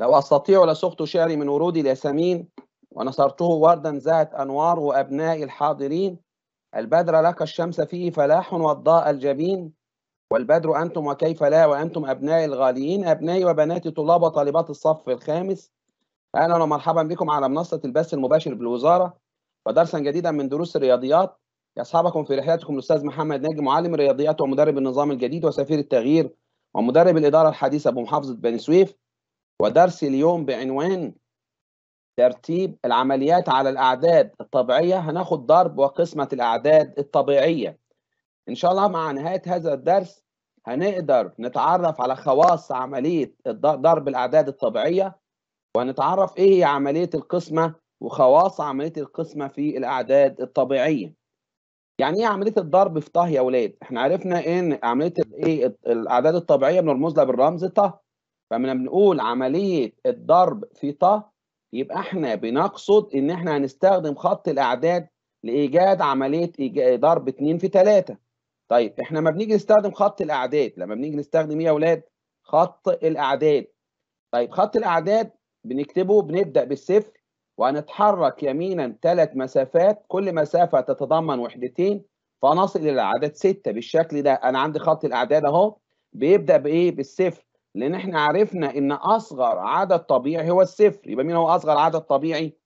لو أستطيع لسخت شعري من ورود الياسمين ونصرته وردا ذات أنوار وأبناء الحاضرين البدر لك الشمس فيه فلاح والضاء الجبين والبدر أنتم وكيف لا وأنتم أبنائي الغاليين أبنائي وبناتي طلاب وطالبات الصف الخامس أهلا ومرحبا بكم على منصة البث المباشر بالوزارة ودرسا جديدا من دروس الرياضيات يصحبكم في رحلتكم الأستاذ محمد ناجي معلم الرياضيات ومدرب النظام الجديد وسفير التغيير ومدرب الإدارة الحديثة بمحافظة بني سويف ودرسي اليوم بعنوان ترتيب العمليات على الأعداد الطبيعية هناخد ضرب وقسمة الأعداد الطبيعية إن شاء الله مع نهاية هذا الدرس هنقدر نتعرف على خواص عملية ضرب الأعداد الطبيعية وهنتعرف إيه هي عملية القسمة وخواص عملية القسمة في الأعداد الطبيعية يعني ايه عمليه الضرب في طه يا اولاد؟ احنا عرفنا ان عمليه الايه الاعداد الطبيعيه بنرمز لها بالرمز طه. فلما بنقول عمليه الضرب في ط يبقى احنا بنقصد ان احنا هنستخدم خط الاعداد لايجاد عمليه ضرب 2 في 3 طيب احنا ما بنيجي نستخدم خط الاعداد لما بنيجي نستخدم ايه يا اولاد خط الاعداد طيب خط الاعداد بنكتبه بنبدا بالصفر وهنتحرك يمينا ثلاث مسافات كل مسافه تتضمن وحدتين فنصل الى العدد 6 بالشكل ده انا عندي خط الاعداد اهو بيبدا بايه بالصفر لان احنا عرفنا ان اصغر عدد طبيعي هو الصفر يبقى مين هو اصغر عدد طبيعي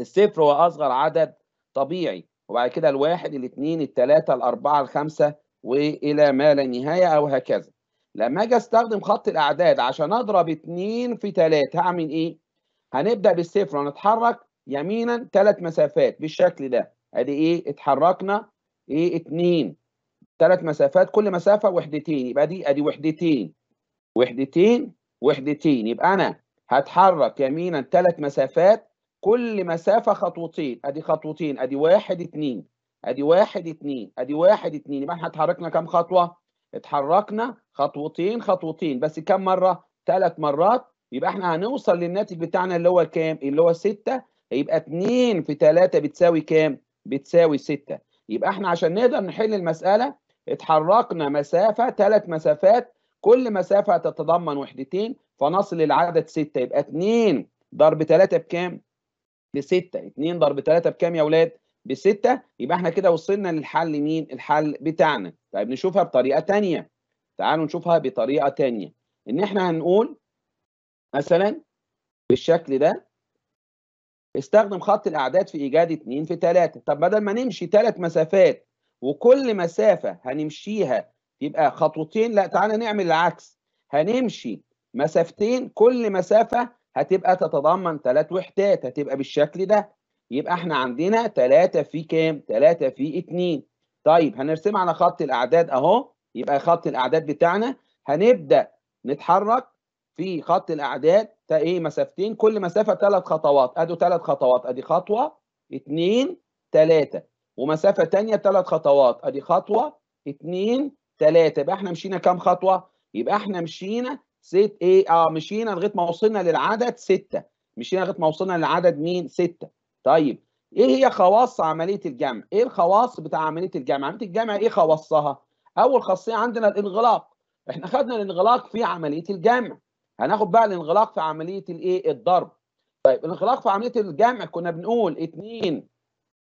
الصفر هو اصغر عدد طبيعي وبعد كده الواحد الاثنين الثلاثه الاربعه الخمسه والى ما لا نهايه او هكذا لما اجي استخدم خط الاعداد عشان اضرب 2 في 3 هعمل ايه هنبدا بالصفر ونتحرك يمينا ثلاث مسافات بالشكل ده ادي ايه اتحركنا ايه 2 ثلاث مسافات كل مسافه وحدتين يبقى دي ادي وحدتين وحدتين وحدتين يبقى أنا هتحرك يمينا ثلاث مسافات كل مسافة خطوتين أدي خطوتين أدي واحد اتنين أدي واحد اتنين أدي واحد اتنين يبقى احنا اتحركنا كام خطوة؟ اتحركنا خطوتين خطوتين بس كام مرة؟ ثلاث مرات يبقى احنا هنوصل للناتج بتاعنا اللي هو كام؟ اللي هو ستة يبقى 2 في ثلاثة بتساوي كام؟ بتساوي 6 يبقى احنا عشان نقدر نحل المسألة اتحركنا مسافة ثلاث مسافات كل مسافة تتضمن وحدتين فنصل العدد ستة يبقى اتنين ضرب تلاتة بكام؟ بستة اتنين ضرب تلاتة بكام يا ولاد؟ بستة يبقى احنا كده وصلنا للحل مين؟ الحل بتاعنا طيب نشوفها بطريقة تانية تعالوا نشوفها بطريقة تانية ان احنا هنقول مثلا بالشكل ده استخدم خط الأعداد في إيجاد 2 في 3 طب بدل ما نمشي ثلاث مسافات وكل مسافة هنمشيها يبقى خطوتين لا تعالى نعمل العكس هنمشي مسافتين كل مسافة هتبقى تتضمن ثلاث وحدات هتبقى بالشكل ده يبقى احنا عندنا ثلاثة في كام ثلاثة في اتنين طيب هنرسمها على خط الأعداد أهو يبقى خط الأعداد بتاعنا هنبدأ نتحرك في خط الأعداد ايه مسافتين كل مسافة ثلاث خطوات أدو ثلاث خطوات أدي خطوة اتنين ثلاثة ومسافة تانية ثلاث خطوات أدي خطوة اتنين 3 يبقى احنا مشينا كام خطوه يبقى احنا مشينا ست ايه اه مشينا لغايه ما وصلنا للعدد 6 مشينا لغايه ما وصلنا للعدد مين 6 طيب ايه هي خواص عمليه الجمع ايه الخواص بتاع عمليه الجمع عمليه الجمع ايه خواصها اول خاصيه عندنا الانغلاق احنا خدنا الانغلاق في عمليه الجمع هناخد بقى الانغلاق في عمليه الايه الضرب طيب الانغلاق في عمليه الجمع كنا بنقول 2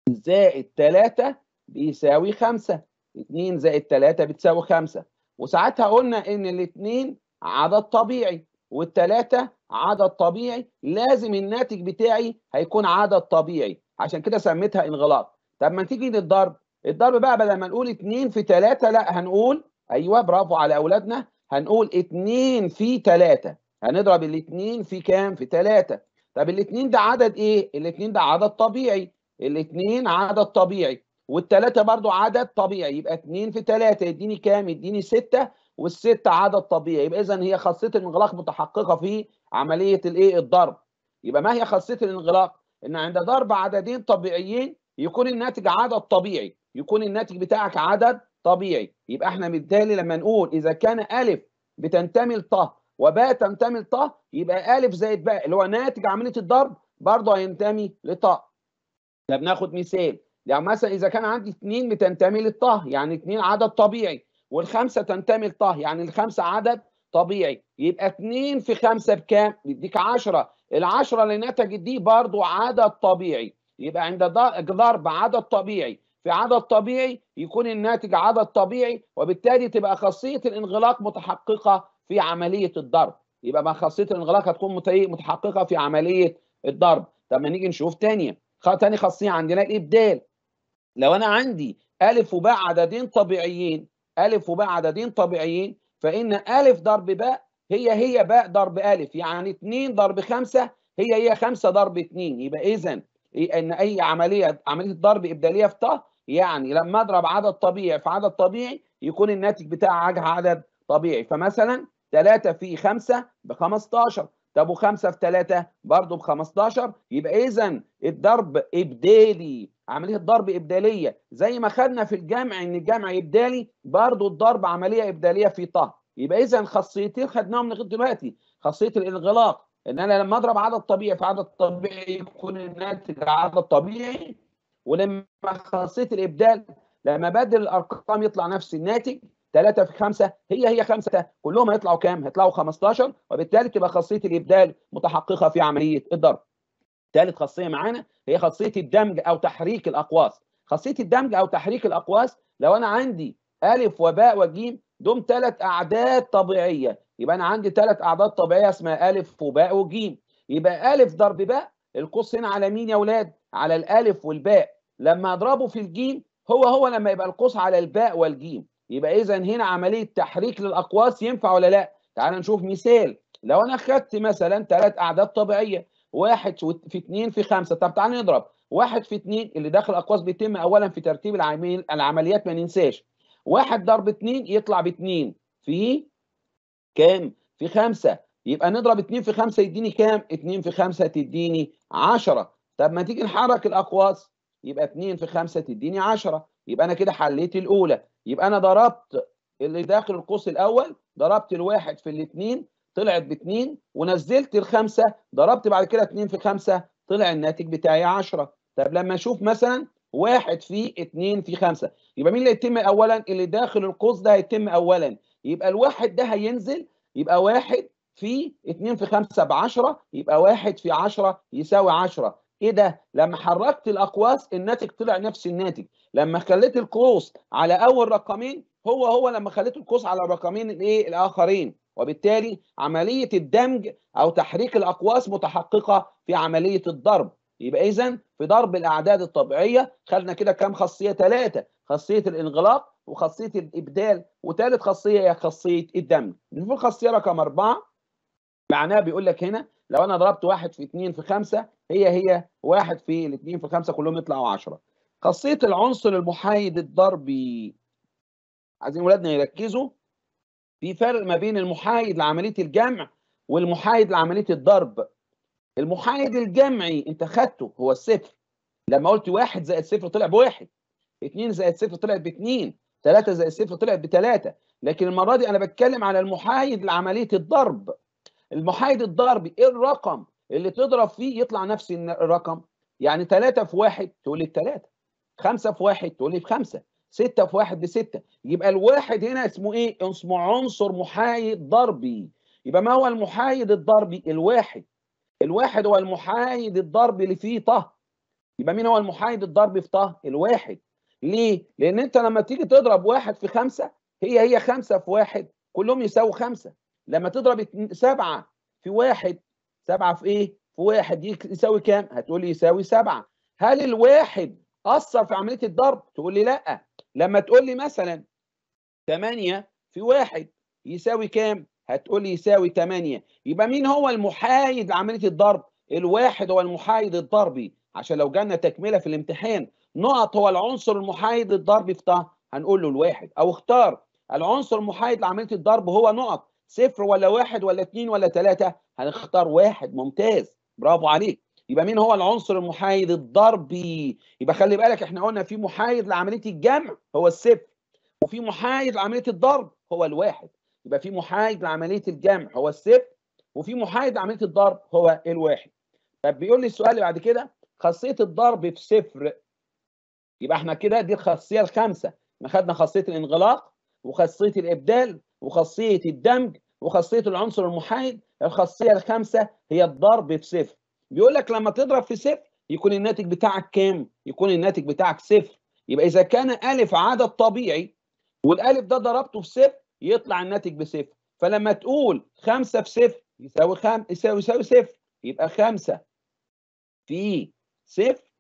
زائد 3 بيساوي 5 2 زائد 3 بتساوي 5 وساعتها قلنا ان الاثنين عدد طبيعي والثلاثة عدد طبيعي لازم الناتج بتاعي هيكون عدد طبيعي عشان كده سميتها انغلاق طب ما تيجي للضرب الضرب بقى بدل ما نقول 2 في 3 لا هنقول ايوه برافو على اولادنا هنقول 2 في 3 هنضرب الاثنين في كام في 3 طب الاثنين ده عدد ايه الاثنين ده عدد طبيعي الاثنين عدد طبيعي والثلاثة برضو عدد طبيعي يبقى 2 في 3 يديني كام؟ يديني 6 والستة عدد طبيعي يبقى إذا هي خاصية الانغلاق متحققة في عملية الإيه؟ الضرب يبقى ما هي خاصية الانغلاق؟ إن عند ضرب عددين طبيعيين يكون الناتج عدد طبيعي يكون الناتج بتاعك عدد طبيعي يبقى احنا بالتالي لما نقول إذا كان ألف بتنتمي لطه وباء تنتمي لطه يبقى ألف زائد باء اللي هو ناتج عملية الضرب برضه هينتمي لطه. ده بناخد مثال يعني مثلا اذا كان عندي اثنين بتنتمي للطه يعني اثنين عدد طبيعي والخمسه تنتمي للطه يعني الخمسه عدد طبيعي يبقى اثنين في خمسه بكام؟ بيديك 10 10 اللي نتجت دي برضه عدد طبيعي يبقى عند ضرب عدد طبيعي في عدد طبيعي يكون الناتج عدد طبيعي وبالتالي تبقى خاصيه الانغلاق متحققه في عمليه الضرب يبقى ما خاصيه الانغلاق هتكون إيه؟ متحققه في عمليه الضرب طب ما نيجي نشوف ثانيه تاني خاصيه عندنا الابدال لو انا عندي الف وباء عددين طبيعيين الف وباء عددين طبيعيين فان الف ضرب باء هي هي باء ضرب الف يعني 2 ضرب 5 هي هي 5 ضرب 2 يبقى اذا ان اي عمليه عمليه ضرب ابداليه في ط يعني لما اضرب عدد طبيعي في عدد طبيعي يكون الناتج بتاعها عدد طبيعي فمثلا 3 في 5 ب 15 طب و5 في 3 برضه ب 15 يبقى اذا الضرب ابدالي عمليه ضرب ابداليه زي ما خدنا في الجمع ان الجمع ابدالي برضه الضرب عمليه ابداليه في طه يبقى اذا خاصيتين خدناهم لغايه دلوقتي خاصيه الانغلاق ان انا لما اضرب عدد طبيعي في عدد طبيعي يكون الناتج عدد طبيعي ولما خاصيه الابدال لما بدل الارقام يطلع نفس الناتج 3 في 5 هي هي 5 كلهم هيطلعوا كام؟ هيطلعوا 15 وبالتالي تبقى خاصيه الابدال متحققه في عمليه الضرب. ثالث خاصيه معانا هي خاصيه الدمج او تحريك الاقواس خاصيه الدمج او تحريك الاقواس لو انا عندي الف وباء وجيم دول ثلاث اعداد طبيعيه يبقى انا عندي ثلاث اعداد طبيعيه اسمها الف وباء وجيم يبقى الف ضرب باء القوس هنا على مين يا اولاد على الالف والباء لما اضربه في الجيم هو هو لما يبقى القوس على الباء والجيم يبقى اذا هنا عمليه تحريك للاقواس ينفع ولا لا تعال نشوف مثال لو انا خدت مثلا ثلاث اعداد طبيعيه واحد في اثنين في خمسه طب تعالى نضرب واحد في اثنين اللي داخل اقواس بيتم اولا في ترتيب العميل العمليات ما ننساش واحد ضرب اثنين يطلع باثنين في كام؟ في خمسه يبقى نضرب اثنين في خمسه يديني كام؟ اثنين في خمسه تديني 10 طب ما تيجي نحرك الاقواس يبقى اثنين في خمسه تديني 10 يبقى انا كده حليت الاولى يبقى انا ضربت اللي داخل القوس الاول ضربت الواحد في الاثنين طلعت باتنين ونزلت الخمسه ضربت بعد كده اتنين في خمسه طلع الناتج بتاعي 10 طب لما اشوف مثلا واحد في اتنين في خمسه يبقى مين اللي هيتم اولا اللي داخل القوس ده هيتم اولا يبقى الواحد ده هينزل يبقى واحد في 2 في 5 ب 10 يبقى 1 في 10 يساوي 10 ايه ده لما حركت الاقواس الناتج طلع نفس الناتج لما خليت القوس على اول رقمين هو هو لما خليت القوس على الرقمين الايه الاخرين وبالتالي عملية الدمج أو تحريك الأقواس متحققة في عملية الضرب يبقى إذا في ضرب الأعداد الطبيعية خدنا كده كام خاصية ثلاثة خاصية الانغلاق وخاصية الإبدال وثالث خاصية هي خاصية الدمج نشوف الخاصية رقم أربعة معناها بيقول لك هنا لو أنا ضربت واحد في اثنين في خمسة هي هي واحد في الاثنين في خمسة كلهم يطلعوا عشرة خاصية العنصر المحايد الضربي عايزين ولادنا يركزوا في فرق ما بين المحايد لعمليه الجمع والمحايد لعمليه الضرب المحايد الجمعي انت خدته هو الصفر لما قلت واحد زائد صفر طلع بواحد اتنين زائد صفر طلعت باتنين ثلاثة زائد صفر طلعت بثلاثة لكن المرة دي أنا بتكلم على المحايد لعملية الضرب المحايد الضربي إيه الرقم اللي تضرب فيه يطلع نفس الرقم يعني ثلاثة في واحد تقول لي بثلاثة خمسة في واحد تقول لي بخمسة 6 في 1 ب 6 يبقى الواحد هنا اسمه ايه؟ اسمه عنصر محايد ضربي يبقى ما هو المحايد الضربي؟ الواحد الواحد هو المحايد الضربي اللي فيه طه يبقى مين هو المحايد الضربي في طه؟ الواحد ليه؟ لأن أنت لما تيجي تضرب واحد في خمسة هي هي خمسة في واحد كلهم يساووا خمسة لما تضرب سبعة في واحد سبعة في إيه؟ في واحد يساوي كام؟ هتقول لي يساوي سبعة هل الواحد أثر في عملية الضرب؟ تقول لي لأ لما تقول لي مثلا 8 في 1 يساوي كام؟ هتقول لي يساوي 8 يبقى مين هو المحايد لعمليه الضرب؟ الواحد هو المحايد الضربي عشان لو جالنا تكمله في الامتحان نقط هو العنصر المحايد الضربي في طه هنقول له الواحد او اختار العنصر المحايد لعمليه الضرب هو نقط صفر ولا واحد ولا اثنين ولا ثلاثه هنختار واحد ممتاز برافو عليك يبقى مين هو العنصر المحايد الضربي يبقى خلي بالك احنا قلنا في محايد لعمليه الجمع هو الصفر وفي محايد لعمليه الضرب هو الواحد يبقى في محايد لعمليه الجمع هو الصفر وفي محايد لعمليه الضرب هو الواحد طب بيقول لي السؤال اللي بعد كده خاصيه الضرب في صفر يبقى احنا كده دي الخاصيه الخامسه احنا خدنا خاصيه الانغلاق وخاصيه الابدال وخاصيه الدمج وخاصيه العنصر المحايد الخاصيه الخامسه هي الضرب في صفر بيقول لك لما تضرب في صفر يكون الناتج بتاعك كام؟ يكون الناتج بتاعك صفر يبقى إذا كان ألف عدد طبيعي والألف ده ضربته في صفر يطلع الناتج بصفر فلما تقول خمسة في صفر يساوي خم... يساوي يساوي صفر يبقى خمسة في صفر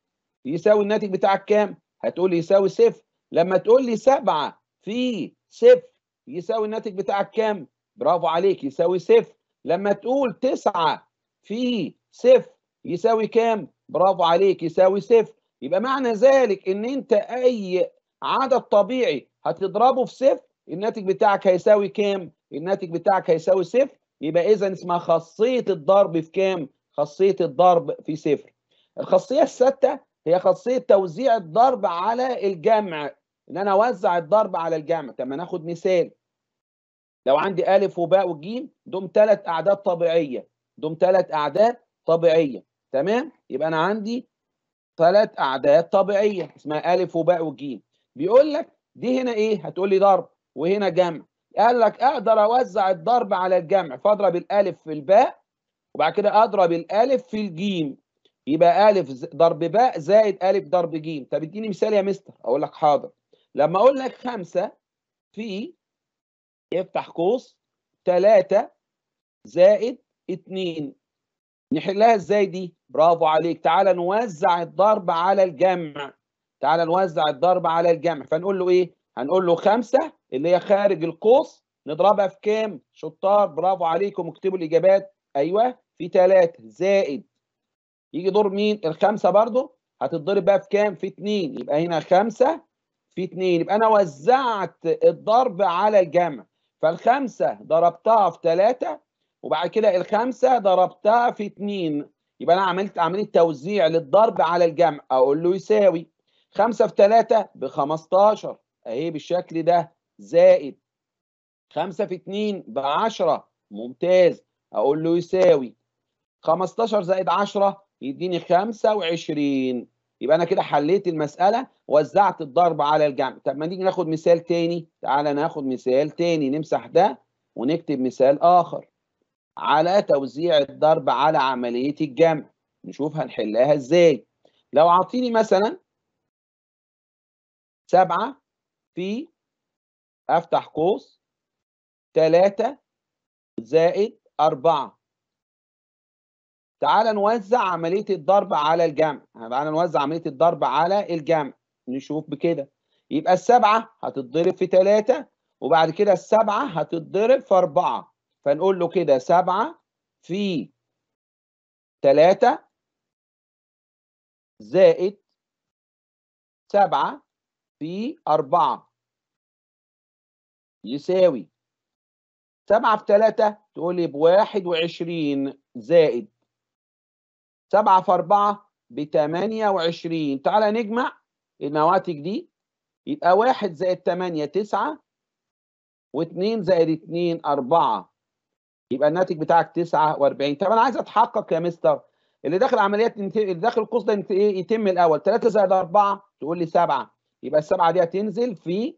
يساوي الناتج بتاعك كام؟ هتقول لي يساوي صفر لما تقول لي سبعة في صفر يساوي الناتج بتاعك كام؟ برافو عليك يساوي صفر لما تقول تسعة في صفر يساوي كام؟ برافو عليك يساوي صفر يبقى معنى ذلك ان انت اي عدد طبيعي هتضربه في صفر الناتج بتاعك هيساوي كام؟ الناتج بتاعك هيساوي صفر يبقى اذا اسمها خاصيه الضرب في كام؟ خاصيه الضرب في صفر. الخاصيه السادسه هي خاصيه توزيع الضرب على الجمع ان انا اوزع الضرب على الجمع، طب ما ناخد مثال. لو عندي الف وباء وجيم دول ثلاث اعداد طبيعيه، دول ثلاث اعداد طبيعيه. تمام يبقى انا عندي ثلاث اعداد طبيعيه اسمها الف وباء وجيم بيقول لك دي هنا ايه هتقول لي ضرب وهنا جمع قال لك اقدر اوزع الضرب على الجمع فاضرب الالف في الباء وبعد كده اضرب الالف في الجيم يبقى الف ضرب باء زائد الف ضرب جيم طب اديني مثال يا مستر اقول لك حاضر لما اقول لك خمسة في افتح قوس ثلاثة زائد اتنين نحلها ازاي دي برافو عليك تعال نوزع الضرب على الجمع تعال نوزع الضرب على الجمع فنقول له ايه هنقول له خمسة اللي هي خارج القوس نضربها في كام شطار برافو عليكم اكتبوا الاجابات ايوه في ثلاثة زائد يجي دور مين الخمسة برضو هتتضرب بقى في كام في اتنين يبقى هنا خمسة في اتنين يبقى انا وزعت الضرب على الجمع فالخمسة ضربتها في ثلاثة وبعد كده الخمسة ضربتها في اتنين يبقى انا عملت عمليه توزيع للضرب على الجمع اقول له يساوي 5 في 3 ب 15 اهي بالشكل ده زائد 5 في 2 ب 10 ممتاز اقول له يساوي 15 زائد 10 يديني 25 يبقى انا كده حليت المساله وزعت الضرب على الجمع طب ما نيجي ناخد مثال تاني تعالى ناخد مثال تاني نمسح ده ونكتب مثال اخر على توزيع الضرب على عملية الجمع نشوف هنحلها ازاي لو عطيني مثلا سبعة في افتح قوس تلاتة زائد أربعة تعال نوزع عملية الضرب على الجمع تعال نوزع عملية الضرب على الجمع نشوف بكده يبقى السبعة هتتضرب في تلاتة وبعد كده السبعة هتتضرب في أربعة فنقول له كده سبعة في تلاتة زائد سبعة في أربعة يساوي سبعة في تلاتة تقول لي بواحد وعشرين زائد سبعة في أربعة بتمانية وعشرين تعالى نجمع النواتج دي يبقى واحد زائد تمانية تسعة واثنين زائد اتنين أربعة يبقى الناتج بتاعك 49 طب انا عايز اتحقق يا مستر اللي داخل عمليات اللي داخل القوس ده إيه؟ يتم الاول 3 زائد 4 تقول لي 7 يبقى 7 دي هتنزل في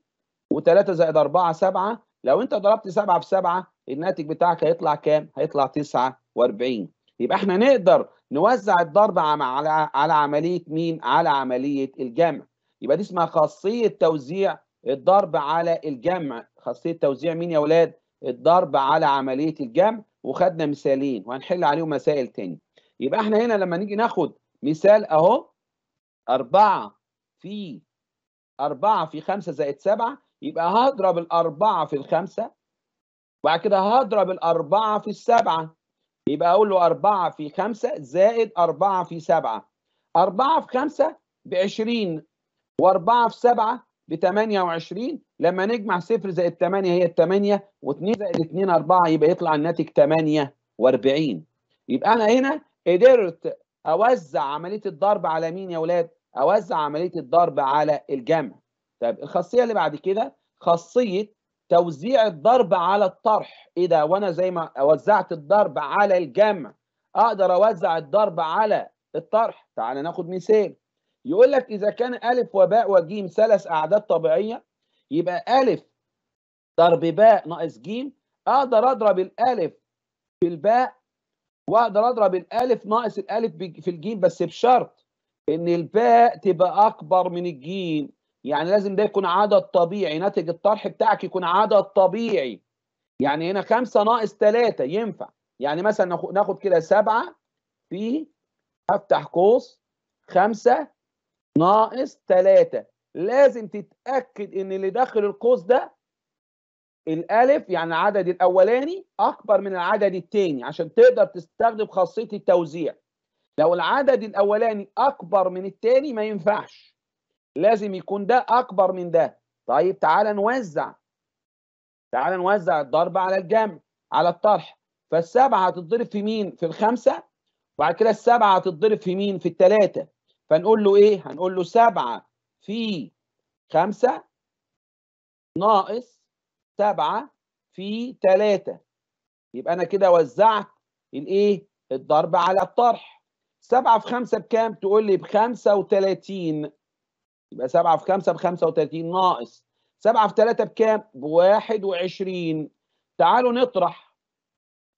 و3 زائد 4 7 لو انت ضربت 7 في 7 الناتج بتاعك هيطلع كام؟ هيطلع 49 يبقى احنا نقدر نوزع الضرب على على عمليه مين؟ على عمليه الجمع يبقى دي اسمها خاصيه توزيع الضرب على الجمع خاصيه توزيع مين يا اولاد؟ الضرب على عملية الجمع وخدنا مثالين وهنحل عليهم مسائل تاني يبقى احنا هنا لما نيجي ناخد مثال اهو اربعة في اربعة في خمسة زائد سبعة يبقى هضرب الأربعة في الخمسة وبعد كده هضرب الأربعة في السبعة يبقى أقول له أربعة في خمسة زائد أربعة في سبعة أربعة في خمسة بعشرين وأربعة في سبعة ب 28 لما نجمع 0 زائد 8 هي 8 و2 زائد 2 4 يبقى يطلع الناتج 48 يبقى انا هنا قدرت اوزع عمليه الضرب على مين يا اولاد؟ اوزع عمليه الضرب على الجمع. طب الخاصيه اللي بعد كده خاصيه توزيع الضرب على الطرح، ايه ده؟ وانا زي ما وزعت الضرب على الجمع اقدر اوزع الضرب على الطرح، تعال ناخد مثال. يقول لك إذا كان ألف وباء وجيم ثلاث أعداد طبيعية يبقى ألف ضرب باء ناقص جيم أقدر أضرب الألف في الباء وأقدر أضرب الألف ناقص الألف في الجيم بس بشرط إن الباء تبقى أكبر من الجيم يعني لازم ده يكون عدد طبيعي ناتج الطرح بتاعك يكون عدد طبيعي يعني هنا خمسة ناقص ثلاثة ينفع يعني مثلا ناخد كده سبعة في أفتح قوس خمسة ناقص 3 لازم تتاكد ان اللي داخل القوس ده الالف يعني العدد الاولاني اكبر من العدد الثاني عشان تقدر تستخدم خاصيه التوزيع لو العدد الاولاني اكبر من الثاني ما ينفعش لازم يكون ده اكبر من ده طيب تعال نوزع تعال نوزع الضرب على الجمع على الطرح فالسبعه هتتضرب في مين في الخمسه وبعد كده السبعه هتتضرب في مين في الثلاثه فنقول له ايه هنقول له 7 في 5 ناقص 7 في 3 يبقى انا كده وزعت الايه الضرب على الطرح 7 في 5 بكام تقول لي ب 35 يبقى 7 في 5 ب 35 ناقص 7 في 3 بكام ب 21 تعالوا نطرح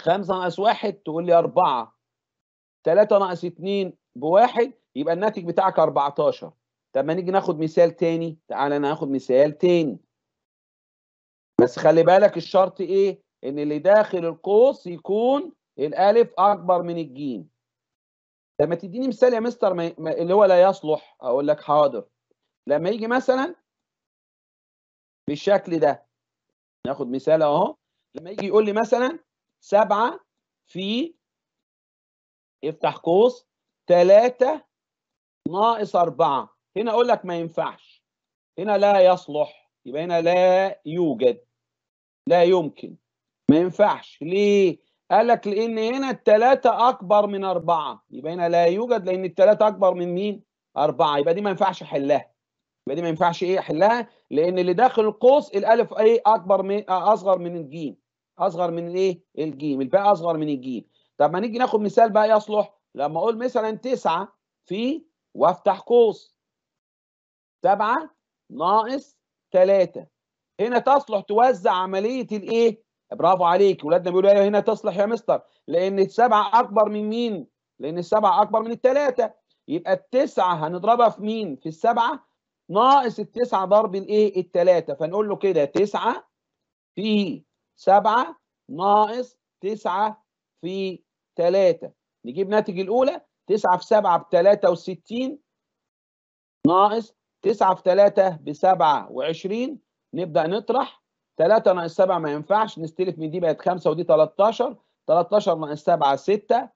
5 ناقص 1 تقول لي 4 3 ناقص 2 بواحد يبقى الناتج بتاعك 14 طب ما نيجي ناخد مثال تاني تعال انا هاخد مثال تاني بس خلي بالك الشرط ايه ان اللي داخل القوس يكون الالف اكبر من الجيم لما تديني مثال يا مستر ما اللي هو لا يصلح اقول لك حاضر لما يجي مثلا بالشكل ده ناخد مثال اهو لما يجي يقول لي مثلا سبعة في افتح قوس ثلاثة ناقص أربعة هنا أقول لك ما ينفعش هنا لا يصلح يبقى هنا لا يوجد لا يمكن ما ينفعش ليه؟ قال لك لأن هنا التلاتة أكبر من أربعة يبقى هنا لا يوجد لأن التلاتة أكبر من مين؟ أربعة يبقى دي ما ينفعش أحلها يبقى دي ما ينفعش إيه أحلها؟ لأن اللي داخل القوس الألف إيه أكبر من آه أصغر من الجيم أصغر من الإيه؟ الجيم الباء أصغر من الجيم طب ما نيجي ناخد مثال بقى يصلح لما أقول مثلا تسعة في وافتح قوس سبعة ناقص تلاتة هنا تصلح توزع عملية الايه؟ برافو عليك ولادنا بيقولوا ايوه هنا تصلح يا مستر لان السبعة اكبر من مين؟ لان السبعة اكبر من التلاتة يبقى التسعة هنضربها في مين؟ في السبعة ناقص التسعة ضرب الايه؟ التلاتة فنقول له كده تسعة في سبعة ناقص تسعة في تلاتة نجيب ناتج الأولى 9 في 7 ب 63 ناقص 9 في 3 ب 27 نبدا نطرح 3 ناقص 7 ما ينفعش نستلف من دي بقت 5 ودي 13 13 ناقص 7 6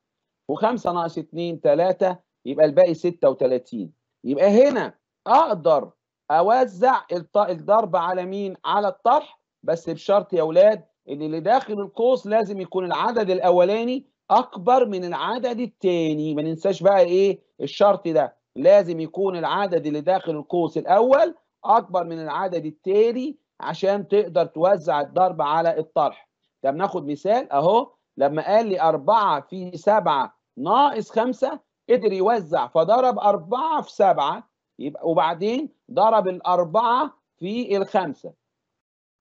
و5 ناقص 2 3 يبقى الباقي 36 يبقى هنا اقدر اوزع الضرب على مين؟ على الطرح بس بشرط يا اولاد ان اللي داخل القوس لازم يكون العدد الاولاني اكبر من العدد الثاني ما ننساش بقى ايه الشرط ده لازم يكون العدد اللي داخل القوس الاول اكبر من العدد الثاني عشان تقدر توزع الضرب على الطرح طب ناخد مثال اهو لما قال لي 4 في 7 ناقص 5 قدر يوزع فضرب 4 في 7 يبقى وبعدين ضرب ال 4 في ال 5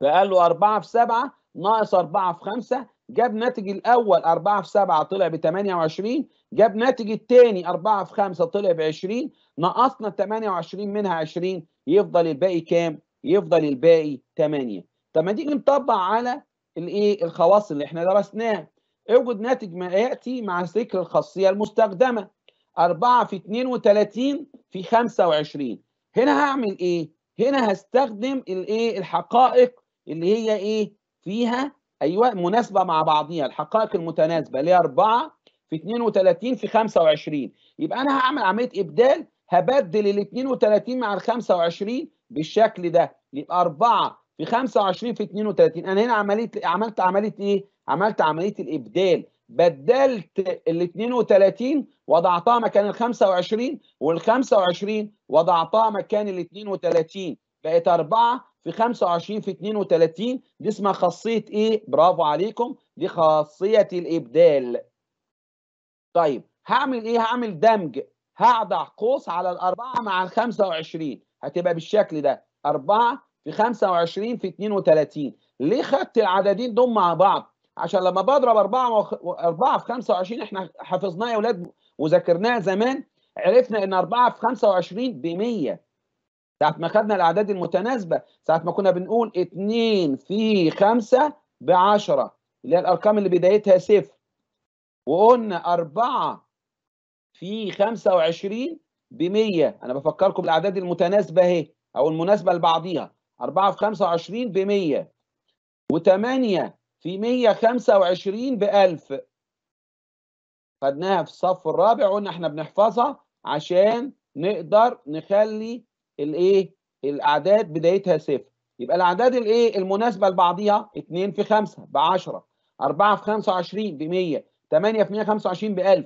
فقال له 4 في 7 ناقص 4 في 5 جاب ناتج الاول 4 في 7 طلع ب 28 جاب ناتج الثاني 4 في 5 طلع ب 20 نقصنا 28 منها 20 يفضل الباقي كام؟ يفضل الباقي 8 طب ما تيجي نطبق على الايه الخواص اللي احنا درسناه اوجد ناتج ما ياتي مع ذكر الخاصيه المستخدمه 4 في 32 في 25 هنا هعمل ايه؟ هنا هستخدم الايه الحقائق اللي هي ايه؟ فيها ايوه مناسبه مع بعضيها الحقائق المتناسبه اللي هي 4 في 32 في 25 يبقى انا هعمل عمليه ابدال هبدل ال 32 مع ال 25 بالشكل ده يبقى 4 في 25 في 32 انا هنا عمليه عملت عمليه ايه؟ عملت عمليه الابدال بدلت ال 32 وضعتها مكان ال 25 وال 25 وضعتها مكان ال 32 بقت 4 في 25 في 32 دي اسمها خاصيه ايه برافو عليكم دي خاصيه الابدال طيب هعمل ايه هعمل دمج هضع قوس على الاربعه مع ال 25 هتبقى بالشكل ده 4 في 25 في 32 ليه خدت العددين دول مع بعض عشان لما بضرب 4 و 4 في 25 احنا حفظناها يا اولاد وذاكرناها زمان عرفنا ان 4 في 25 ب 100 ساعة ما خدنا الأعداد المتناسبة ساعة ما كنا بنقول 2 في 5 ب 10 اللي هي الأرقام اللي بدايتها صفر وقلنا 4 في 25 ب 100 أنا بفكركم بالأعداد المتناسبة أهي أو المناسبة لبعضيها 4 في 25 ب 100 و8 في 125 ب 1000 خدناها في الصف الرابع وقلنا احنا بنحفظها عشان نقدر نخلي الايه الاعداد بدايتها صفر يبقى الاعداد الايه المناسبه لبعضيها 2 في 5 ب 10 4 في 25 ب 100 8 في 125 ب 1000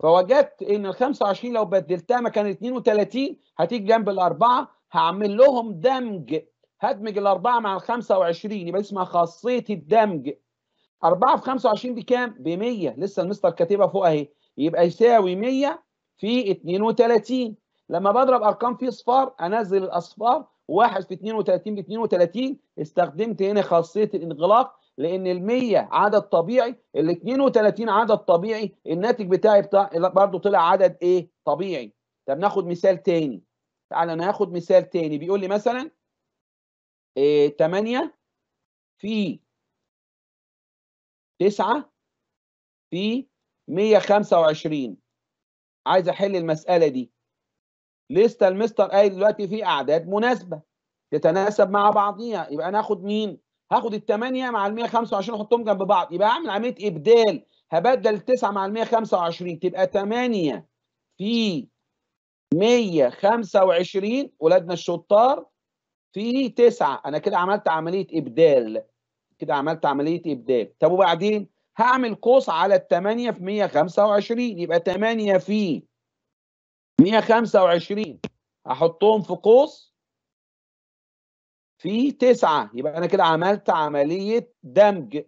فوجدت ان ال 25 لو بدلتها مكان 32 هتيجي جنب الاربعه هعمل لهم دمج هدمج الاربعه مع ال 25 يبقى اسمها خاصيه الدمج 4 في 25 بكام؟ ب 100 لسه المستر كاتبها فوق اهي يبقى يساوي 100 في 32 لما بضرب ارقام في اصفار انزل الاصفار واحد في 32 ب 32 استخدمت هنا خاصيه الانغلاق لان ال 100 عدد طبيعي ال 32 عدد طبيعي الناتج بتاعي بتاع برضه طلع عدد ايه؟ طبيعي. طب ناخد مثال تاني. تعالى ناخد مثال تاني بيقول لي مثلا إيه آه، 8 في 9 في 125 عايز احل المساله دي لسه المستر قايل دلوقتي في اعداد مناسبه تتناسب مع بعضيها يبقى انا هاخد مين؟ هاخد 8 مع ال 125 احطهم جنب بعض يبقى اعمل عمليه ابدال هبدل 9 مع ال 125 تبقى 8 في 125 ولادنا الشطار في 9 انا كده عملت عمليه ابدال كده عملت عمليه ابدال طب وبعدين هعمل قوس على ال 8 في 125 يبقى 8 في 125 هحطهم في قوس في 9 يبقى انا كده عملت عمليه دمج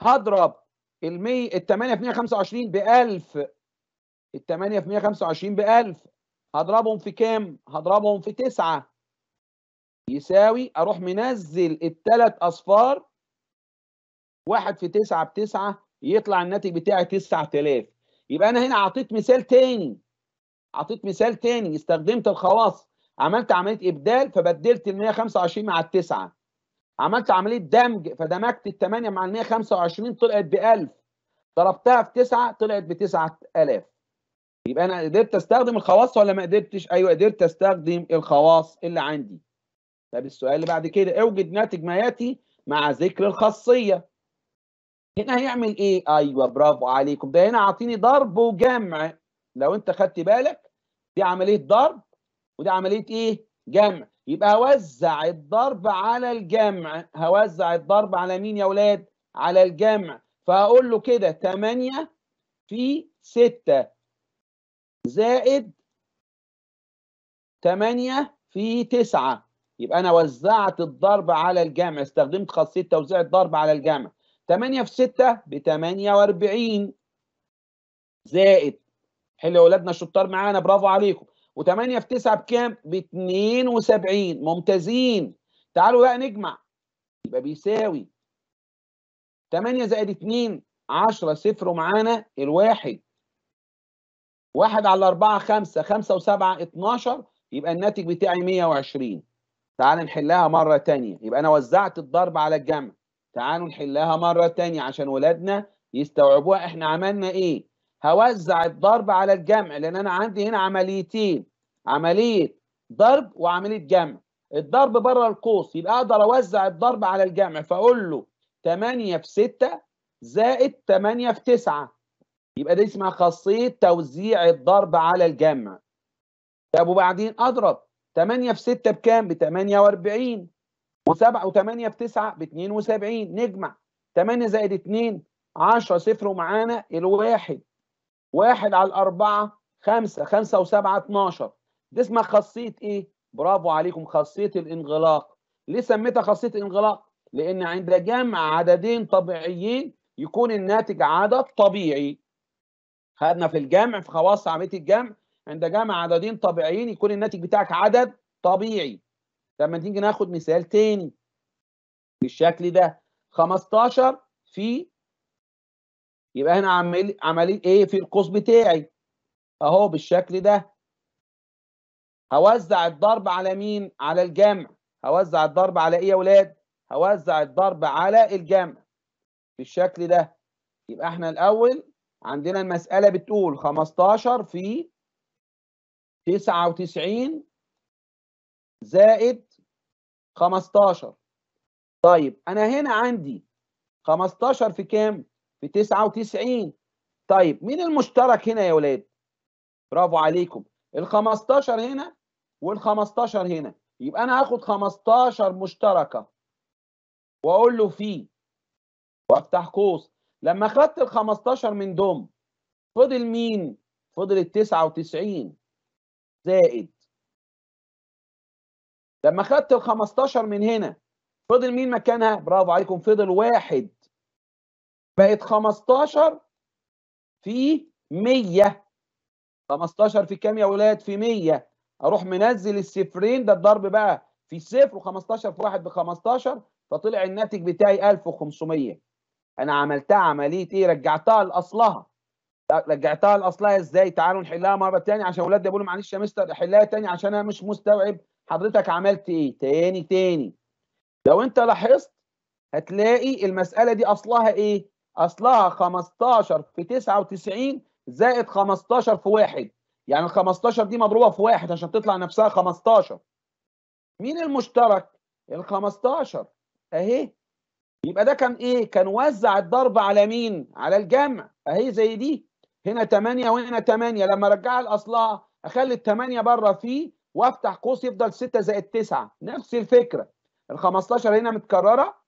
هضرب ال 100 ال 8 في 125 ب 1000 ال 8 في 125 ب 1000 هضربهم في كام؟ هضربهم في 9 يساوي اروح منزل الثلاث اصفار واحد في 9 بتسعة يطلع الناتج بتاعي 9000 يبقى انا هنا اعطيت مثال تاني اعطيت مثال تاني استخدمت الخواص عملت عمليه ابدال فبدلت ال 125 مع التسعه عملت عمليه دمج فدمجت ال 8 مع ال 125 طلعت ب 1000 ضربتها في 9 طلعت ب 9000 يبقى انا قدرت استخدم الخواص ولا ما قدرتش ايوه قدرت استخدم الخواص اللي عندي طب السؤال اللي بعد كده اوجد ناتج ما ياتي مع ذكر الخاصيه هنا هيعمل ايه ايوه برافو عليكم ده هنا عاطيني ضرب وجمع لو انت خدت بالك دي عمليه ضرب ودي عمليه ايه جمع يبقى هوزع الضرب على الجمع هوزع الضرب على مين يا اولاد على الجمع فهقول له كده 8 في 6 زائد 8 في 9 يبقى انا وزعت الضرب على الجمع استخدمت خاصيه توزيع الضرب على الجمع 8 في 6 ب 48 زائد حلو يا اولادنا الشطار معانا برافو عليكم و8 في 9 بكام ب 72 ممتازين تعالوا بقى نجمع يبقى بيساوي 8 زائد 2 10 صفر ومعانا الواحد واحد على 4 5 5 و7 12 يبقى الناتج بتاعي 120 تعال نحلها مرة تانية يبقى أنا وزعت الضرب على الجمع تعالوا نحلها مرة تانية عشان ولادنا يستوعبوها إحنا عملنا إيه هوزع الضرب على الجمع لان انا عندي هنا عمليتين عمليه ضرب وعمليه جمع الضرب بره القوس يبقى اقدر اوزع الضرب على الجمع فاقول له 8 في 6 زائد 8 في 9 يبقى دي اسمها خاصيه توزيع الضرب على الجمع طب وبعدين اضرب 8 في 6 بكام؟ ب 48 و7 و8 في 9 ب 72 نجمع 8 زائد 2 10 صفر ومعانا الواحد واحد على الأربعة خمسة خمسة وسبعة اتناشر دي اسمها خاصية إيه؟ برافو عليكم خاصية الانغلاق ليه سميتها خاصية الانغلاق؟ لأن عند جمع عددين طبيعيين يكون الناتج عدد طبيعي خدنا في الجمع في خواص عملية الجمع عند جمع عددين طبيعيين يكون الناتج بتاعك عدد طبيعي لما تيجي ناخد مثال تاني بالشكل ده 15 في يبقى هنا عمل عمليه ايه في القوس بتاعي اهو بالشكل ده هوزع الضرب على مين على الجمع هوزع الضرب على ايه يا اولاد هوزع الضرب على الجمع بالشكل ده يبقى احنا الاول عندنا المساله بتقول 15 في 99 زائد 15 طيب انا هنا عندي 15 في كام في 99 طيب مين المشترك هنا يا ولاد برافو عليكم ال 15 هنا وال 15 هنا يبقى انا هاخد 15 مشتركه واقول له في وافتح قوس لما خدت ال 15 من دم فضل مين فضل ال 99 زائد لما خدت ال 15 من هنا فضل مين مكانها برافو عليكم فضل واحد بقت 15 في 100 15 في كام يا ولاد في 100 اروح منزل الصفرين ده الضرب بقى في صفر و15 في واحد ب 15 فطلع الناتج بتاعي 1500 انا عملتها عمليه ايه رجعتها لاصلها رجعتها لاصلها ازاي تعالوا نحلها مره ثانيه عشان ولادي بيقولوا معلش يا مستر حلها ثاني عشان انا مش مستوعب حضرتك عملت ايه تاني تاني لو انت لاحظت هتلاقي المساله دي اصلها ايه اصلها 15 في 99 زائد 15 في 1 يعني ال 15 دي مضروبه في 1 عشان تطلع نفسها 15 مين المشترك ال 15 اهي يبقى ده كان ايه كان وزع الضرب على مين على الجمع اهي زي دي هنا 8 وهنا 8 لما ارجعها لاصلها اخلي ال 8 بره فيه وافتح قوس يفضل 6 زائد 9 نفس الفكره ال 15 هنا متكرره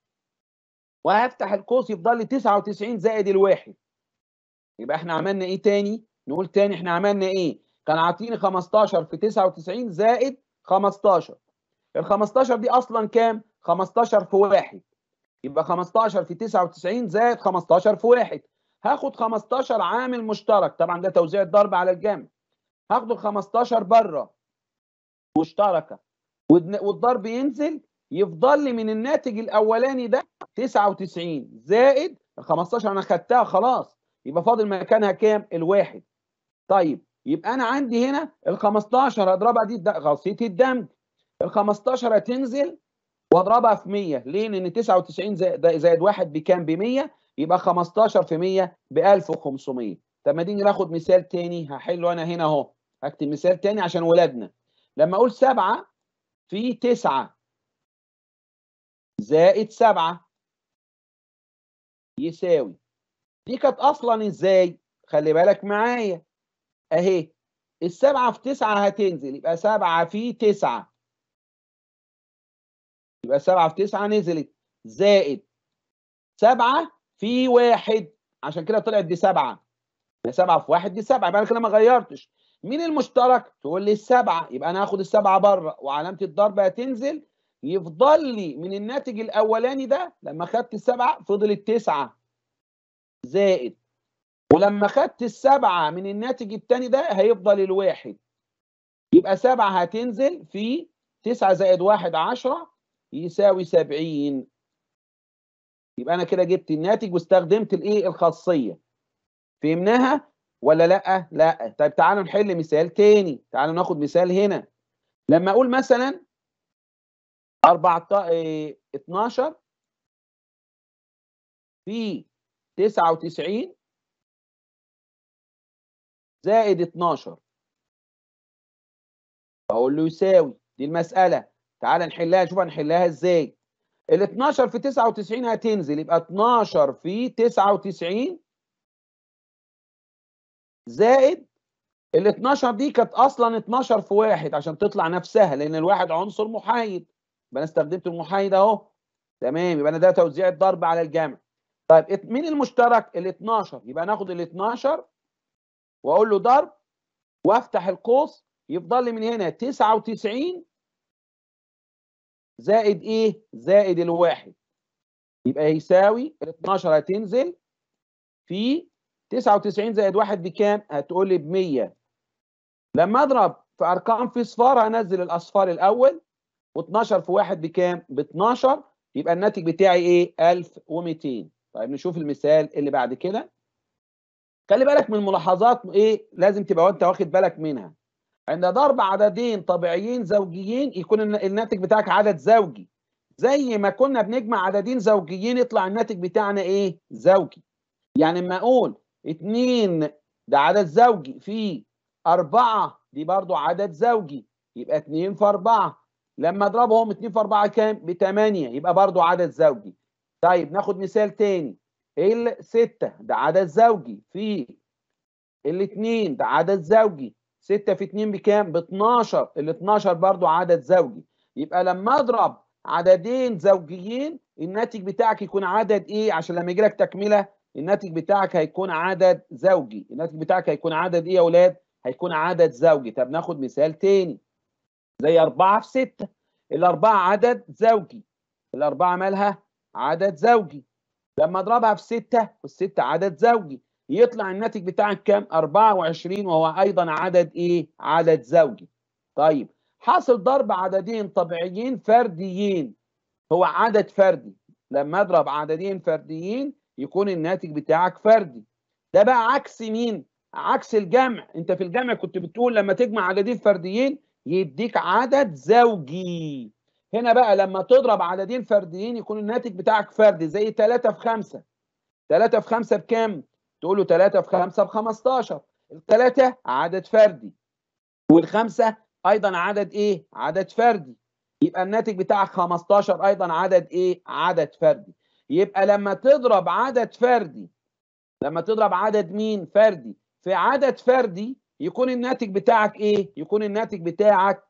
وهفتح القوس يفضل لي 99 زائد الواحد يبقى احنا عملنا ايه تاني؟ نقول تاني احنا عملنا ايه؟ كان عاطيني 15 في 99 زائد 15 ال 15 دي اصلا كام؟ 15 في 1 يبقى 15 في 99 زائد 15 في 1 هاخد 15 عامل مشترك طبعا ده توزيع الضرب على الجمع هاخد ال 15 بره مشتركه والضرب ينزل يفضل لي من الناتج الاولاني ده 99 زائد 15 انا خدتها خلاص يبقى فاضل مكانها كام الواحد طيب يبقى انا عندي هنا ال 15 هضربها دي غصيه الدم ال 15 هتنزل واضربها في 100 ليه لان 99 زائد زائد 1 بكام ب 100 يبقى 15 في 100 ب 1500 طب ما تيجي ناخد مثال تاني هحله انا هنا اهو هكتب مثال تاني عشان ولادنا لما اقول 7 في 9 زائد سبعة يساوي دي كانت أصلا إزاي؟ خلي بالك معايا أهي السبعة في تسعة هتنزل يبقى سبعة في تسعة يبقى سبعة في تسعة نزلت زائد سبعة في واحد عشان كده طلعت دي سبعة سبعة في واحد دي سبعة يبقى أنا كده ما غيرتش مين المشترك؟ تقول لي السبعة يبقى أنا هاخد السبعة بره وعلامة الضرب هتنزل يفضل لي من الناتج الاولاني ده لما خدت السبعه فضلت تسعه زائد ولما خدت السبعه من الناتج الثاني ده هيفضل الواحد يبقى سبعه هتنزل في تسعه زائد واحد عشره يساوي سبعين يبقى انا كده جبت الناتج واستخدمت الايه الخاصيه فهمناها ولا لا لا طيب تعالوا نحل مثال تاني تعالوا ناخد مثال هنا لما اقول مثلا 14 12 إيه، في 99 زائد 12 اقول له يساوي دي المساله تعال نحلها نشوف هنحلها ازاي ال 12 في 99 هتنزل يبقى 12 في 99 زائد ال 12 دي كانت اصلا 12 في واحد عشان تطلع نفسها لان الواحد عنصر محايد يبقى انا استخدمت المحايد اهو تمام يبقى انا ده توزيع الضرب على الجمع طيب مين المشترك ال 12 يبقى ناخد ال 12 واقول له ضرب وافتح القوس يفضل لي من هنا 99 زائد ايه زائد الواحد يبقى يساوي ال 12 هتنزل في 99 زائد واحد بكام هتقول لي ب 100 لما اضرب في ارقام في صفار هنزل الاصفار الاول و12 في 1 بكام؟ ب 12 يبقى الناتج بتاعي ايه؟ 1200 طيب نشوف المثال اللي بعد كده خلي بالك من ملاحظات ايه لازم تبقى وانت واخد بالك منها عند ضرب عددين طبيعيين زوجيين يكون الناتج بتاعك عدد زوجي زي ما كنا بنجمع عددين زوجيين يطلع الناتج بتاعنا ايه زوجي يعني اما اقول 2 ده عدد زوجي في 4 دي برضو عدد زوجي يبقى 2 في 4 لما اضربهم 2 في 4 كام ب 8 يبقى برضه عدد زوجي طيب ناخد مثال تاني ال 6 ده عدد زوجي في ال 2 ده عدد زوجي 6 في 2 بكام ب 12 ال 12 برضه عدد زوجي يبقى لما اضرب عددين زوجيين الناتج بتاعك يكون عدد ايه عشان لما يجي لك تكمله الناتج بتاعك هيكون عدد زوجي الناتج بتاعك هيكون عدد ايه يا اولاد هيكون عدد زوجي طب ناخد مثال تاني زي 4 في 6 الأربعة عدد زوجي الأربعة مالها عدد زوجي لما أضربها في 6 والستة عدد زوجي يطلع الناتج بتاعك كام 24 وهو أيضا عدد إيه عدد زوجي طيب حاصل ضرب عددين طبيعيين فرديين هو عدد فردي لما أضرب عددين فرديين يكون الناتج بتاعك فردي ده بقى عكس مين عكس الجمع انت في الجمع كنت بتقول لما تجمع عددين فرديين يديك عدد زوجي هنا بقى لما تضرب عددين فرديين يكون الناتج بتاعك فردي زي 3 في 5 3 في 5 بكام؟ تقول له 3 في 5 ب 15 الثلاثة عدد فردي والخمسة أيضا عدد إيه؟ عدد فردي يبقى الناتج بتاعك 15 أيضا عدد إيه؟ عدد فردي يبقى لما تضرب عدد فردي لما تضرب عدد مين؟ فردي في عدد فردي يكون الناتج بتاعك ايه يكون الناتج بتاعك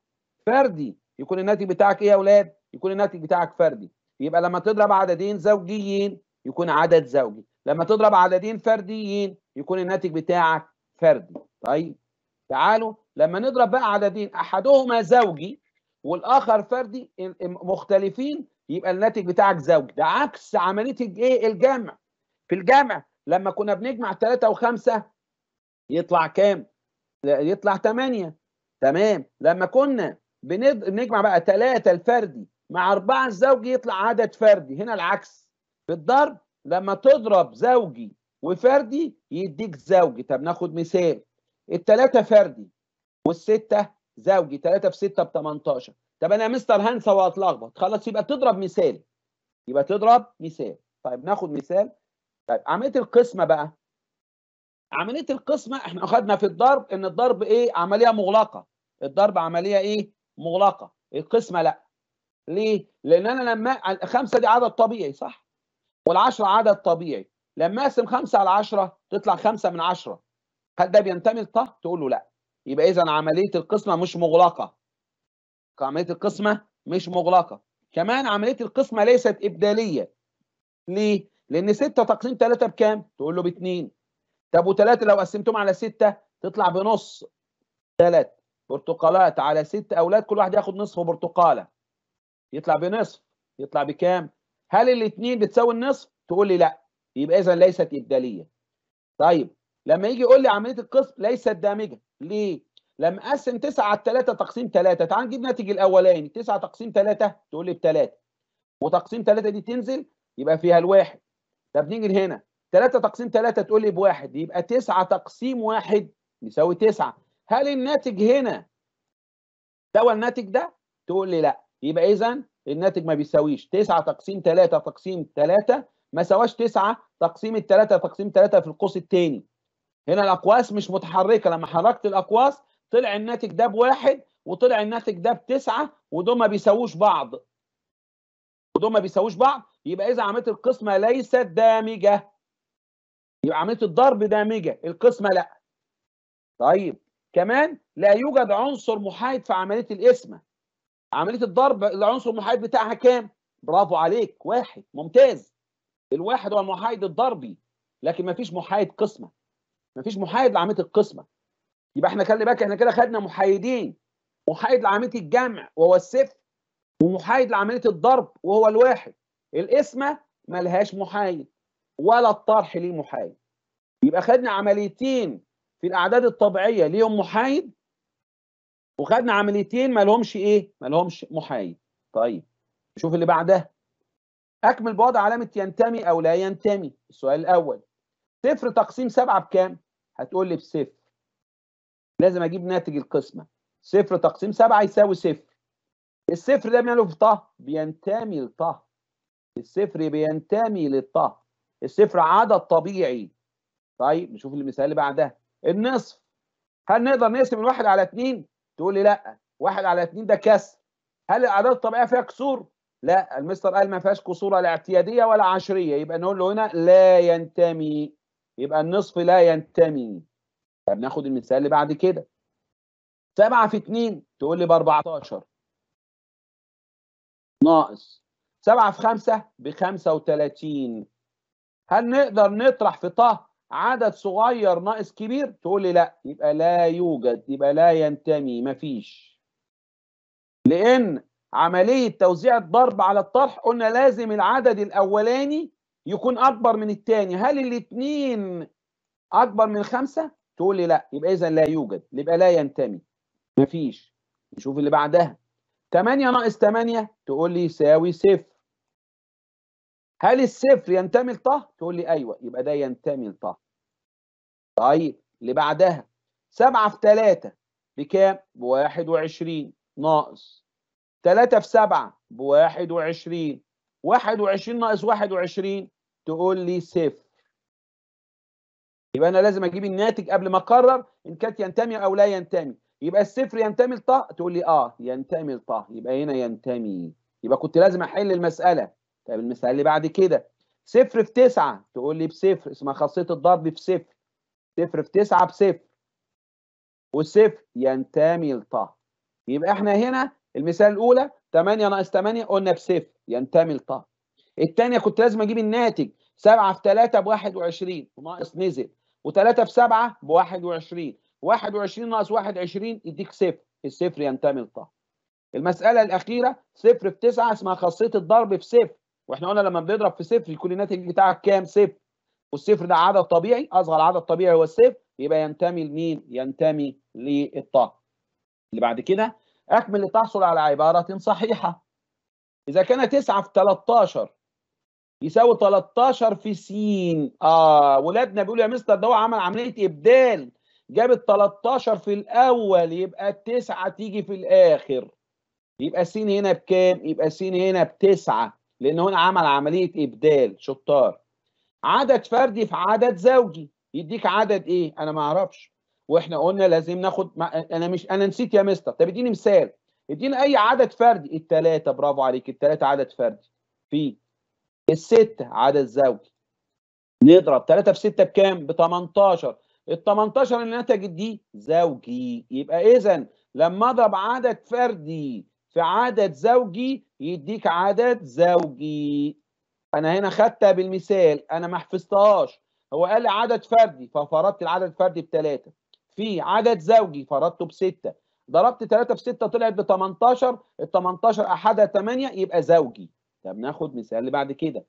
فردي يكون الناتج بتاعك ايه يا اولاد يكون الناتج بتاعك فردي يبقى لما تضرب عددين زوجيين يكون عدد زوجي لما تضرب عددين فرديين يكون الناتج بتاعك فردي طيب تعالوا لما نضرب بقى عددين احدهما زوجي والاخر فردي مختلفين يبقى الناتج بتاعك زوجي ده عكس عمليه الايه الجمع في الجمع لما كنا بنجمع ثلاثه وخمسه يطلع كام يطلع 8 تمام لما كنا بنجمع بقى 3 الفردي مع 4 الزوجي يطلع عدد فردي هنا العكس بالضرب لما تضرب زوجي وفردي يديك زوجي طب ناخد مثال الثلاثة فردي والستة زوجي ثلاثة في ستة ب 18 طب انا مستر هنسى واتلخبط خلاص يبقى تضرب مثال يبقى تضرب مثال طيب ناخد مثال طيب عمليه القسمه بقى عمليه القسمه احنا اخذنا في الضرب ان الضرب ايه عمليه مغلقه الضرب عمليه ايه مغلقه القسمه لا ليه لان انا لما خمسة دي عدد طبيعي صح والعشرة عدد طبيعي لما اقسم خمسة على عشرة تطلع خمسة من عشرة هل ده بينتمي لطه تقول له لا يبقى اذا عمليه القسمه مش مغلقه عمليه القسمه مش مغلقه كمان عمليه القسمه ليست ابداليه ليه لان 6 تقسيم 3 بكام تقول له ب 2 طب وثلاثة لو قسمتهم على ستة تطلع بنص ثلاث برتقالات على ست أولاد كل واحد ياخد نصف برتقالة يطلع بنصف يطلع بكام؟ هل الاثنين بتساوي النصف؟ تقول لي لا يبقى إذا ليست إبدالية طيب لما يجي يقول لي عملية القسم ليست دامجة ليه؟ لما أقسم 9 على 3 تقسيم 3 تعال نجيب ناتج الأولاني 9 تقسيم 3 تقول لي ب 3 وتقسيم 3 دي تنزل يبقى فيها الواحد طب نيجي هنا 3 تقسيم 3 تقول لي بواحد يبقى 9 تقسيم 1 يساوي 9 هل الناتج هنا سوى الناتج ده؟ تقول لي لا يبقى اذا الناتج ما بيساويش 9 تقسيم 3 تقسيم 3 ما سواش 9 تقسيم ال 3 تقسيم 3 في القوس الثاني هنا الاقواس مش متحركه لما حركت الاقواس طلع الناتج ده بواحد وطلع الناتج ده بتسعه ودول ما بيساووش بعض ودول ما بيساووش بعض يبقى اذا عمليه القسمه ليست دامجه يبقى عمليه الضرب دامجه القسمه لا طيب كمان لا يوجد عنصر محايد في عمليه القسمه عمليه الضرب العنصر المحايد بتاعها كام برافو عليك واحد ممتاز الواحد هو المحايد الضربي لكن مفيش محايد قسمه مفيش محايد لعمليه القسمه يبقى احنا خلي بالك احنا كده خدنا محايدين محايد لعمليه الجمع وهو الصفر ومحايد لعمليه الضرب وهو الواحد القسمه ملهاش محايد ولا الطرح ليه محايد يبقى خدنا عمليتين في الاعداد الطبيعيه ليهم محايد وخدنا عمليتين ما لهمش ايه ما لهمش محايد طيب نشوف اللي بعدها اكمل بوضع علامه ينتمي او لا ينتمي السؤال الاول صفر تقسيم سبعة بكام هتقول لي بصفر لازم اجيب ناتج القسمه صفر تقسيم سبعة يساوي صفر الصفر ده ماله في طه بينتمي لطه الصفر بينتمي للطه الصفر عدد طبيعي طيب نشوف المثال اللي بعدها النصف هل نقدر نقسم الواحد على اتنين تقول لي لا واحد على اتنين ده كسر هل الاعداد الطبيعيه فيها كسور لا المستر قال ما فيهاش كسور لا اعتياديه ولا عشريه يبقى نقول له هنا لا ينتمي يبقى النصف لا ينتمي طب ناخد المثال اللي بعد كده 7 في 2 تقول لي ب 14 ناقص 7 في 5 ب 35 هل نقدر نطرح في طه عدد صغير ناقص كبير تقول لي لا يبقى لا يوجد يبقى لا ينتمي مفيش لان عمليه توزيع الضرب على الطرح قلنا لازم العدد الاولاني يكون اكبر من الثاني هل الاثنين اكبر من خمسة تقول لي لا يبقى اذا لا يوجد يبقى لا ينتمي مفيش نشوف اللي بعدها 8 ناقص 8 تقول لي يساوي صفر هل الصفر ينتمي لطه؟ تقول لي ايوه يبقى ده ينتمي لطه. طيب اللي بعدها 7 في 3 بكام؟ ب 21 ناقص 3 في 7 ب 21 21 ناقص 21 تقول لي صفر. يبقى انا لازم اجيب الناتج قبل ما اقرر ان كانت ينتمي او لا ينتمي. يبقى الصفر ينتمي لطه؟ تقول لي اه ينتمي لطه يبقى هنا ينتمي. يبقى كنت لازم احل المساله طيب المثال اللي بعد كده صفر في تسعة تقول لي بصفر اسمها خاصية الضرب في صفر صفر في تسعة بصفر والصفر ينتمي لطه يبقى احنا هنا المثال الأولى 8 ناقص 8 قلنا بصفر ينتمي لطه الثانية كنت لازم أجيب الناتج 7 في 3 ب 21 ناقص نزل و3 في 7 ب 21 21 ناقص 21 يديك صفر الصفر ينتمي لطه المسألة الأخيرة صفر في 9 اسمها خاصية الضرب في صفر واحنا قلنا لما بنضرب في صفر يكون الناتج بتاعك كام صفر والصفر ده عدد طبيعي اصغر عدد طبيعي هو الصفر يبقى ينتمي لمين ينتمي للطاقه اللي بعد كده اكمل لتحصل على عباره صحيحه اذا كان 9 في 13 يساوي 13 في س اه ولادنا بيقولوا يا مستر ده هو عمل عمليه ابدال جاب ال 13 في الاول يبقى التسعه تيجي في الاخر يبقى س هنا بكام؟ يبقى س هنا بتسعه لان هنا عمل عمليه ابدال شطار عدد فردي في عدد زوجي يديك عدد ايه انا ما اعرفش واحنا قلنا لازم ناخد ما... انا مش انا نسيت يا مستر طب اديني مثال اديني اي عدد فردي الثلاثه برافو عليك الثلاثه عدد فردي في الستة عدد زوجي نضرب 3 في 6 بكام ب 18 ال 18 الناتج دي زوجي يبقى اذا لما اضرب عدد فردي في عدد زوجي يديك عدد زوجي انا هنا خدتها بالمثال انا ما حفظتهاش هو قال لي عدد فردي ففرضت العدد الفردي بثلاثه في عدد زوجي فرضته بسته ضربت ثلاثه في سته طلعت ب 18 ال 18 احدها 8 يبقى زوجي طب ناخد مثال اللي بعد كده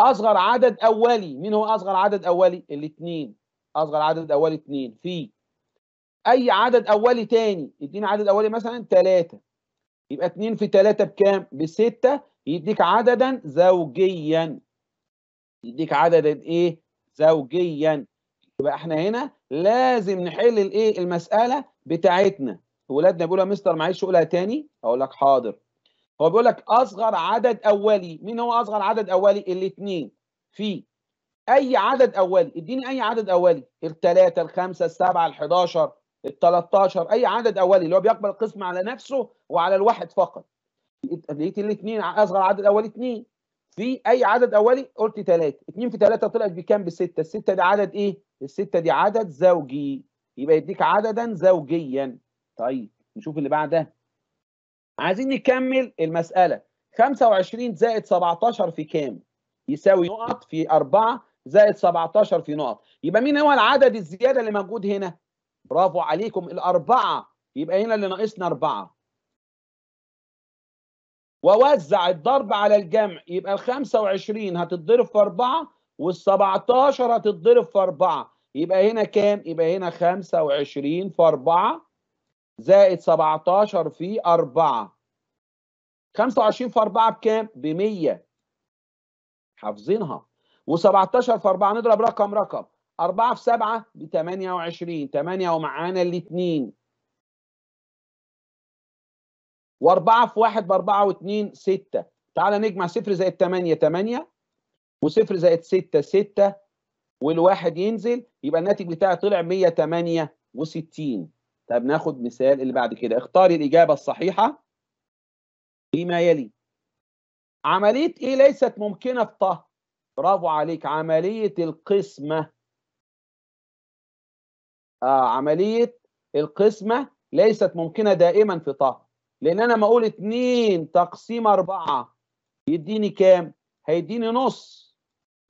اصغر عدد اولي مين هو اصغر عدد اولي الاثنين اصغر عدد اولي اثنين في اي عدد اولي تاني اديني عدد اولي مثلا ثلاثة يبقى 2 في 3 بكام؟ ب 6 يديك عددا زوجيا يديك عددا ايه؟ زوجيا يبقى احنا هنا لازم نحل الايه؟ المساله بتاعتنا ولادنا بيقولوا يا مستر معلش قولها تاني اقول لك حاضر هو بيقول لك اصغر عدد اولي مين هو اصغر عدد اولي؟ الاثنين في اي عدد اولي اديني اي عدد اولي الثلاثه الخمسه السبعه ال11 ال 13 اي عدد اولي اللي هو بيقبل القسم على نفسه وعلى الواحد فقط لقيت الاثنين اصغر عدد اولي اثنين في اي عدد اولي قلت ثلاثه اثنين في ثلاثه طلعت بكام بسته السته دي عدد ايه السته دي عدد زوجي يبقى يديك عددا زوجيا طيب نشوف اللي بعدها عايزين نكمل المساله 25 زائد 17 في كام يساوي نقط في 4 زائد 17 في نقط يبقى مين هو العدد الزياده اللي موجود هنا برافو عليكم الأربعة يبقى هنا اللي ناقصنا أربعة ووزع الضرب على الجمع يبقى ال 25 هتتضرب في 4 وال 17 هتتضرب في 4 يبقى هنا كام؟ يبقى هنا 25 في 4 زائد 17 في 4 25 في 4 بكام؟ ب 100 حافظينها و17 في 4 نضرب رقم رقم 4 في 7 ب 28 8 ومعانا الاثنين و4 في 1 ب 4 و2 6 تعالى نجمع 0 زائد 8 8 و0 زائد 6 6 والواحد ينزل يبقى الناتج بتاعي طلع 168 طب ناخد مثال اللي بعد كده اختاري الإجابة الصحيحة فيما يلي عملية إيه ليست ممكنة في طه برافو عليك عملية القسمة آه، عمليه القسمه ليست ممكنه دائما في طه لان انا ما اقول 2 تقسيم 4 يديني كام هيديني نص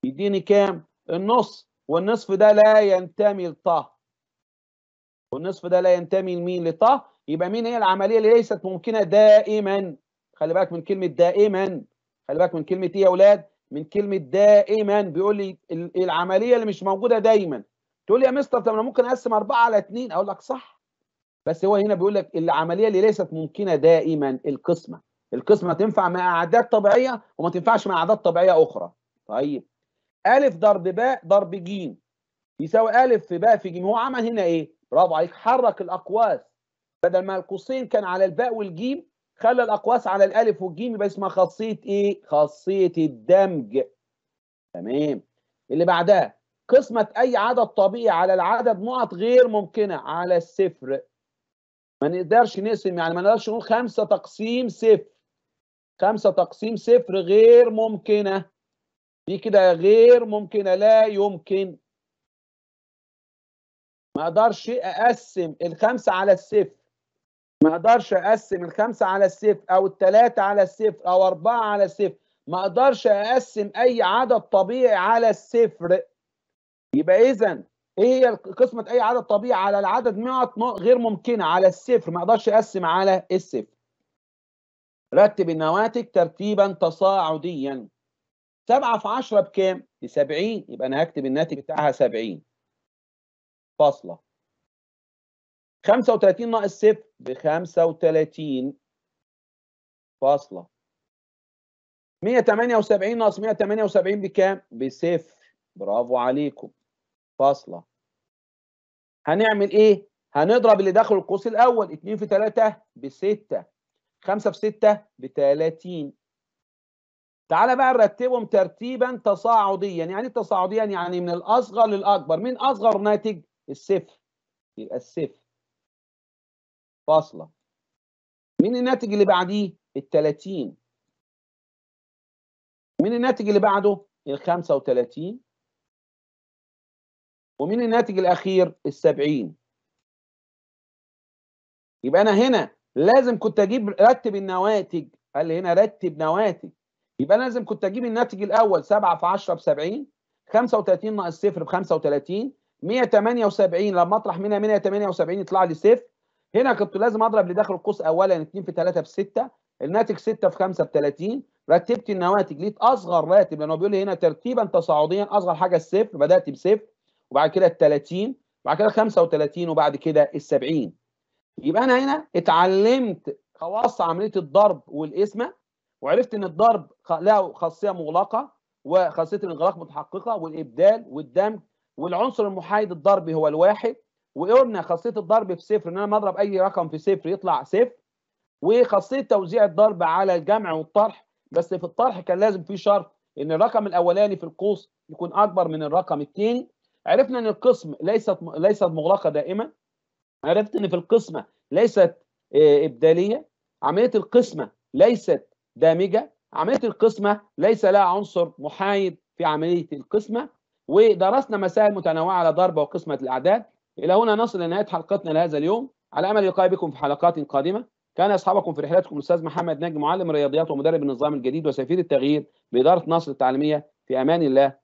يديني كام النص والنصف ده لا ينتمي لطه والنصف ده لا ينتمي لمين لطه يبقى مين هي العمليه اللي ليست ممكنه دائما خلي بالك من كلمه دائما خلي بالك من كلمه ايه يا اولاد من كلمه دائما بيقول لي العمليه اللي مش موجوده دايما تقول لي يا مستر طب انا ممكن اقسم اربعه على 2 اقول لك صح بس هو هنا بيقول لك العمليه اللي ليست ممكنه دائما القسمه القسمه تنفع مع اعداد طبيعيه وما تنفعش مع اعداد طبيعيه اخرى طيب الف ضرب باء ضرب ج يساوي الف في باء في ج هو عمل هنا ايه برافو عليك حرك الاقواس بدل ما القوسين كان على الباء والجيم خلى الاقواس على الالف والجيم يبقى اسمها خاصيه ايه خاصيه الدمج تمام اللي بعدها قسمة أي عدد طبيعي على العدد نقط غير ممكنة على الصفر ما نقدرش نقسم يعني ما نقدرش نقول 5 تقسيم صفر 5 تقسيم صفر غير ممكنة دي كده غير ممكنة لا يمكن ما اقدرش اقسم الخمسة على الصفر ما اقدرش اقسم الخمسة على الصفر او التلاتة على الصفر او اربعة على الصفر ما اقدرش اقسم اي عدد طبيعي على الصفر يبقى اذا ايه هي قسمه اي عدد طبيعي على العدد 100 غير ممكنه على الصفر ما اقدرش اقسم على الصفر رتب النواتج ترتيبا تصاعديا 7 في 10 بكام؟ ب 70 يبقى انا هكتب الناتج بتاعها 70 فاصله 35 ناقص صفر ب 35 فاصله 178 ناقص 178 بكام؟ بصفر برافو عليكم فاصلة هنعمل ايه؟ هنضرب اللي داخل القوس الاول 2 في 3 ب 6 5 في 6 ب 30 تعالى بقى نرتبهم ترتيبا تصاعديا يعني تصاعديا يعني من الاصغر للاكبر من اصغر ناتج؟ الصفر يبقى الصفر فاصلة مين الناتج اللي بعديه؟ ال 30 مين الناتج اللي بعده؟ ال 35 ومين الناتج الاخير السبعين يبقى انا هنا لازم كنت اجيب رتب النواتج قال لي هنا رتب نواتج يبقى انا لازم كنت اجيب الناتج الاول 7 في 10 ب 70 35 ناقص 0 ب 35 178 لما اطرح منها 178 يطلع لي صفر هنا كنت لازم اضرب لداخل القوس اولا 2 في 3 ب 6 الناتج 6 في 5 ب 30 رتبت النواتج لقيت اصغر راتب لانه بيقول لي هنا ترتيبا تصاعديا اصغر حاجه الصفر بدات بصفر وبعد كده ال 30 وبعد كده 35 وبعد كده ال 70 يبقى انا هنا اتعلمت خواص عمليه الضرب والقسمه وعرفت ان الضرب له خاصيه مغلقه وخاصيه الانغلاق متحققه والابدال والدمج والعنصر المحايد الضرب هو الواحد وقلنا خاصيه الضرب في صفر ان انا مضرب اي رقم في صفر يطلع صفر وخاصيه توزيع الضرب على الجمع والطرح بس في الطرح كان لازم في شرط ان الرقم الاولاني في القوس يكون اكبر من الرقم الثاني عرفنا ان القسم ليست ليست مغلقه دائما عرفت ان في القسمه ليست آه، ابداليه عمليه القسمه ليست دامجه عمليه القسمه ليس لها عنصر محايد في عمليه القسمه ودرسنا مسائل متنوعه على ضربه وقسمه الاعداد الى هنا نصل لنهايه حلقتنا لهذا اليوم على امل لقاء بكم في حلقات قادمه كان اصحابكم في رحلتكم الاستاذ محمد نجم معلم رياضيات ومدرب النظام الجديد وسفير التغيير باداره ناصر التعليميه في امان الله